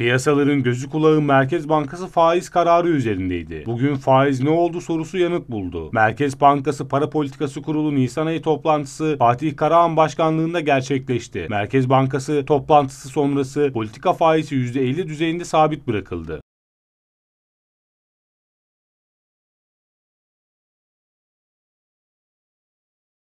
Piyasaların gözü kulağı Merkez Bankası faiz kararı üzerindeydi. Bugün faiz ne oldu sorusu yanıt buldu. Merkez Bankası Para Politikası Kurulu Nisan ayı toplantısı Fatih Karahan başkanlığında gerçekleşti. Merkez Bankası toplantısı sonrası politika faizi %50 düzeyinde sabit bırakıldı.